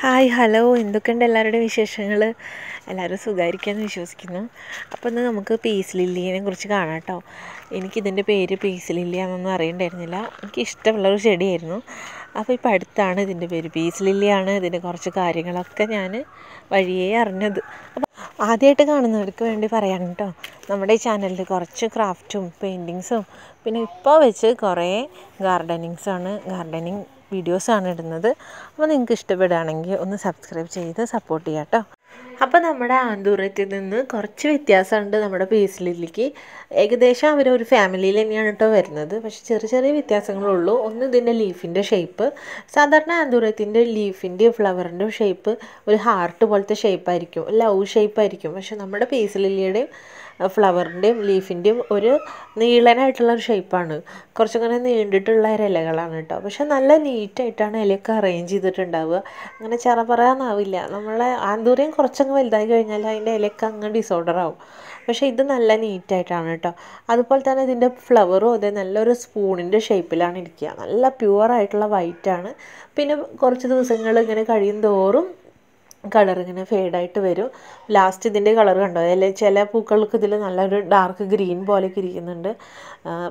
hi hello എന്തൊക്കെയുണ്ട് എല്ലാവരുടെയും വിശേഷങ്ങൾ എല്ലാവരും സുഖമായിരിക്കാമെന്ന് വിശ്വസിക്കുന്നു അപ്പോൾ ഇന്ന് നമുക്ക് പീസ് ലില്ലിയെ കുറിച്ച് കാണാം കേട്ടോ എനിക്കിതിൻ്റെ പേര് പീസ് ലില്ലിയാണെന്നൊന്നും അറിയണ്ടായിരുന്നില്ല എനിക്ക് ഇഷ്ടമുള്ളൊരു ചെടിയായിരുന്നു അപ്പോൾ ഇപ്പോൾ അടുത്താണ് ഇതിൻ്റെ പേര് പീസ് ലില്ലിയാണ് ഇതിൻ്റെ കുറച്ച് കാര്യങ്ങളൊക്കെ ഞാൻ വഴിയേ അറിഞ്ഞത് അപ്പോൾ ആദ്യമായിട്ട് കാണുന്നവർക്ക് വേണ്ടി പറയാൻ കേട്ടോ നമ്മുടെ ചാനലിൽ കുറച്ച് ക്രാഫ്റ്റും പെയിൻറ്റിങ്സും പിന്നെ ഇപ്പോൾ വെച്ച് കുറേ ഗാർഡനിങ്സാണ് ഗാർഡനിങ് വീഡിയോസാണ് ഇടുന്നത് അപ്പോൾ നിങ്ങൾക്ക് ഇഷ്ടപ്പെടുകയാണെങ്കിൽ ഒന്ന് സബ്സ്ക്രൈബ് ചെയ്ത് സപ്പോർട്ട് ചെയ്യാം കേട്ടോ അപ്പോൾ നമ്മുടെ ആന്തൂറത്തിൽ നിന്ന് കുറച്ച് വ്യത്യാസമുണ്ട് നമ്മുടെ പേസിലേക്ക് ഏകദേശം അവർ ഒരു ഫാമിലിയിൽ തന്നെയാണ് കേട്ടോ വരുന്നത് പക്ഷേ ചെറിയ ചെറിയ വ്യത്യാസങ്ങളുള്ളൂ ഒന്ന് ഇതിൻ്റെ ലീഫിൻ്റെ ഷേപ്പ് സാധാരണ ആന്തൂറത്തിൻ്റെ ലീഫിൻ്റെ ഫ്ലവറിൻ്റെ ഷേപ്പ് ഒരു ഹാർട്ട് പോലത്തെ ഷേപ്പായിരിക്കും ലവ് ഷേപ്പായിരിക്കും പക്ഷെ നമ്മുടെ പേസിലില്ലിയുടെയും ഫ്ലവറിൻ്റെയും ലീഫിൻ്റെയും ഒരു നീളനായിട്ടുള്ള ഒരു ഷേപ്പാണ് കുറച്ചങ്ങനെ നീണ്ടിട്ടുള്ള ഇലകളാണ് കേട്ടോ പക്ഷെ നല്ല നീറ്റായിട്ടാണ് ഇലയൊക്കെ അറേഞ്ച് ചെയ്തിട്ടുണ്ടാവുക അങ്ങനെ ചെറ പറയാനാവില്ല നമ്മളെ ആന്തൂരിയും കുറച്ചങ്ങ് വലുതായി കഴിഞ്ഞാൽ അതിൻ്റെ ഇലയൊക്കെ അങ്ങ് ഡിസോർഡർ ആവും പക്ഷേ ഇത് നല്ല നീറ്റായിട്ടാണ് കേട്ടോ അതുപോലെ തന്നെ ഇതിൻ്റെ ഫ്ലവറും അതെ നല്ലൊരു സ്പൂണിൻ്റെ ഷേപ്പിലാണ് ഇരിക്കുക നല്ല പ്യുവറായിട്ടുള്ള വൈറ്റാണ് പിന്നെ കുറച്ച് ദിവസങ്ങൾ ഇങ്ങനെ കഴിയും തോറും കളർ ഇങ്ങനെ ഫെയ്ഡായിട്ട് വരും ലാസ്റ്റ് ഇതിൻ്റെ കളർ കണ്ടോ അല്ലെ ചില പൂക്കൾക്ക് ഇതിൽ നല്ലൊരു ഡാർക്ക് ഗ്രീൻ പോലെയൊക്കെ ഇരിക്കുന്നുണ്ട്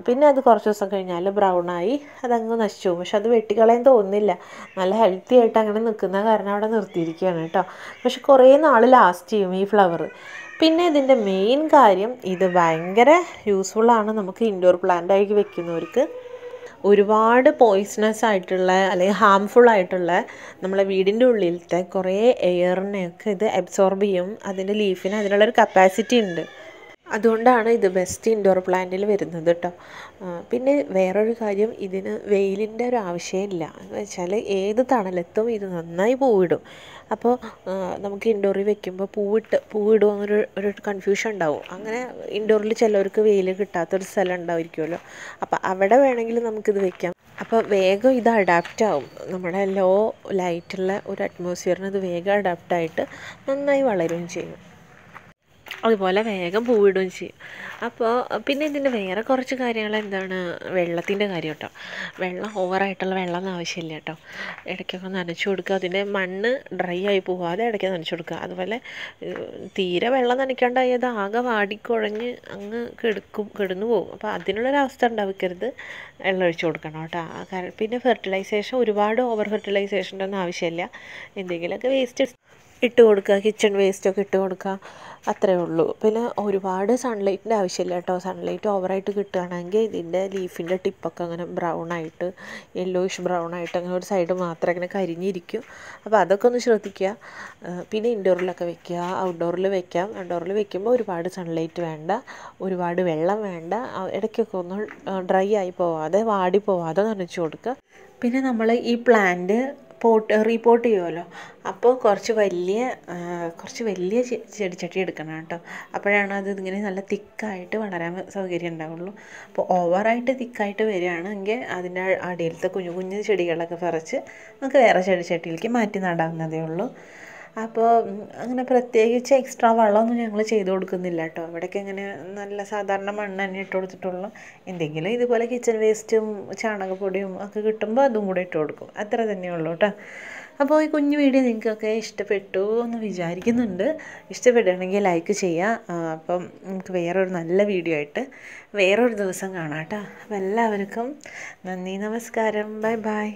പിന്നെ അത് കുറച്ച് ദിവസം കഴിഞ്ഞാൽ ബ്രൗണായി അതങ്ങ് നശിച്ചു പോകും പക്ഷെ അത് വെട്ടിക്കളയാൻ തോന്നുന്നില്ല നല്ല ഹെൽത്തി ആയിട്ട് അങ്ങനെ നിൽക്കുന്ന കാരണം അവിടെ നിർത്തിയിരിക്കുകയാണ് കേട്ടോ പക്ഷെ കുറേ നാൾ ലാസ്റ്റ് ചെയ്യും ഈ ഫ്ലവർ പിന്നെ ഇതിൻ്റെ മെയിൻ കാര്യം ഇത് ഭയങ്കര യൂസ്ഫുള്ളാണ് നമുക്ക് ഇൻഡോർ പ്ലാൻ്റായി വെക്കുന്നവർക്ക് ഒരുപാട് പോയിസണസ് ആയിട്ടുള്ള അല്ലെങ്കിൽ ഹാംഫുൾ ആയിട്ടുള്ള നമ്മളെ വീടിൻ്റെ ഉള്ളിലത്തെ കുറേ എയറിനെയൊക്കെ ഇത് അബ്സോർബ് ചെയ്യും അതിൻ്റെ ലീഫിന് അതിനുള്ളൊരു കപ്പാസിറ്റി ഉണ്ട് അതുകൊണ്ടാണ് ഇത് ബെസ്റ്റ് ഇൻഡോർ പ്ലാന്റിൽ വരുന്നത് കേട്ടോ പിന്നെ വേറൊരു കാര്യം ഇതിന് വെയിലിൻ്റെ ഒരു ആവശ്യമില്ല എന്ന് വെച്ചാൽ ഏത് തണലത്തും ഇത് നന്നായി പൂവിടും അപ്പോൾ നമുക്ക് ഇൻഡോറിൽ വെക്കുമ്പോൾ പൂവിട്ട് പൂവിടും എന്നൊരു ഒരു കൺഫ്യൂഷൻ ഉണ്ടാവും അങ്ങനെ ഇൻഡോറിൽ ചിലവർക്ക് വെയിൽ കിട്ടാത്തൊരു സ്ഥലം ഉണ്ടാവുമായിരിക്കുമല്ലോ അപ്പോൾ അവിടെ വേണമെങ്കിൽ നമുക്കിത് വെക്കാം അപ്പോൾ വേഗം ഇത് അഡാപ്റ്റ് ആവും നമ്മുടെ ലോ ലൈറ്റുള്ള ഒരു അറ്റ്മോസ്ഫിയറിന് ഇത് വേഗം അഡാപ്റ്റായിട്ട് ആയിട്ട് നന്നായി വളരുകയും ചെയ്യും അതുപോലെ വേഗം പൂവിടുകയും ചെയ്യും അപ്പോൾ പിന്നെ ഇതിൻ്റെ വേറെ കുറച്ച് കാര്യങ്ങൾ എന്താണ് വെള്ളത്തിൻ്റെ കാര്യം കേട്ടോ വെള്ളം ഓവറായിട്ടുള്ള വെള്ളം ആവശ്യമില്ല കേട്ടോ ഇടയ്ക്കൊക്കെ നനച്ചു കൊടുക്കുക അതിൻ്റെ മണ്ണ് ഡ്രൈ ആയി പോകാതെ ഇടയ്ക്ക് നനച്ചു കൊടുക്കുക അതുപോലെ തീരെ വെള്ളം നനയ്ക്കാണ്ടായി അത് ആകെ വാടിക്കുഴഞ്ഞ് അങ്ങ് കെടുക്കും കെടുന്നു പോകും അപ്പോൾ അതിനുള്ളൊരവസ്ഥ ഉണ്ടാവിക്കരുത് വെള്ളം ഒഴിച്ചു കൊടുക്കണം കേട്ടോ കാരണം പിന്നെ ഫെർട്ടിലൈസേഷൻ ഒരുപാട് ഓവർ ഫെർട്ടിലൈസേഷൻ്റെ ഒന്നും ആവശ്യമില്ല എന്തെങ്കിലുമൊക്കെ വേസ്റ്റ് ഇട്ട് കൊടുക്കുക കിച്ചൺ വേസ്റ്റൊക്കെ ഇട്ട് കൊടുക്കുക അത്രേ ഉള്ളൂ പിന്നെ ഒരുപാട് സൺലൈറ്റിൻ്റെ ആവശ്യമില്ല കേട്ടോ സൺലൈറ്റ് ഓവറായിട്ട് കിട്ടുകയാണെങ്കിൽ ഇതിൻ്റെ ലീഫിൻ്റെ ടിപ്പൊക്കെ അങ്ങനെ ബ്രൗൺ ആയിട്ട് യെല്ലോയിഷ് ബ്രൗൺ ആയിട്ട് അങ്ങനെ ഒരു സൈഡ് മാത്രം അങ്ങനെ കരിഞ്ഞിരിക്കും അപ്പോൾ അതൊക്കെ ഒന്ന് ശ്രദ്ധിക്കുക പിന്നെ ഇൻഡോറിലൊക്കെ വെക്കുക ഔട്ട്ഡോറിൽ വെക്കാം ഔട്ട്ഡോറിൽ വെക്കുമ്പോൾ ഒരുപാട് സൺലൈറ്റ് വേണ്ട ഒരുപാട് വെള്ളം വേണ്ട ഇടയ്ക്കൊക്കെ ഒന്ന് ഡ്രൈ ആയി പോവാതെ വാടി പോവാതെ നനച്ചു കൊടുക്കുക പിന്നെ നമ്മൾ ഈ പ്ലാന്റ് പോട്ട് റീപോട്ട് ചെയ്യുമല്ലോ അപ്പോൾ കുറച്ച് വലിയ കുറച്ച് വലിയ ചെടിച്ചട്ടി എടുക്കണം കേട്ടോ അപ്പോഴാണ് അത് ഇങ്ങനെ നല്ല തിക്കായിട്ട് വളരാൻ സൗകര്യം ഉണ്ടാവുള്ളൂ അപ്പോൾ ഓവറായിട്ട് തിക്കായിട്ട് വരികയാണെങ്കിൽ അതിൻ്റെ അടിയിലത്തെ കുഞ്ഞു കുഞ്ഞു ചെടികളൊക്കെ പറിച്ച് നമുക്ക് വേറെ ചെടിച്ചട്ടിയിലേക്ക് മാറ്റി നടാവുന്നതേ ഉള്ളൂ അപ്പോൾ അങ്ങനെ പ്രത്യേകിച്ച് എക്സ്ട്രാ വളമൊന്നും ഞങ്ങൾ ചെയ്ത് കൊടുക്കുന്നില്ല കേട്ടോ ഇവിടേക്ക് ഇങ്ങനെ നല്ല സാധാരണ മണ്ണ് തന്നെ ഇട്ട് കൊടുത്തിട്ടുള്ളു എന്തെങ്കിലും ഇതുപോലെ കിച്ചൺ വേസ്റ്റും ചാണകപ്പൊടിയും ഒക്കെ കിട്ടുമ്പോൾ അതും കൂടെ ഇട്ട് കൊടുക്കും അത്ര ഉള്ളു കേട്ടോ അപ്പോൾ ഈ കുഞ്ഞു വീഡിയോ നിങ്ങൾക്കൊക്കെ ഇഷ്ടപ്പെട്ടു എന്ന് വിചാരിക്കുന്നുണ്ട് ഇഷ്ടപ്പെടുകയാണെങ്കിൽ ലൈക്ക് ചെയ്യുക അപ്പം നമുക്ക് വേറൊരു നല്ല വീഡിയോ ആയിട്ട് വേറൊരു ദിവസം കാണാം കേട്ടോ അപ്പോൾ എല്ലാവർക്കും നന്ദി നമസ്കാരം ബൈ ബൈ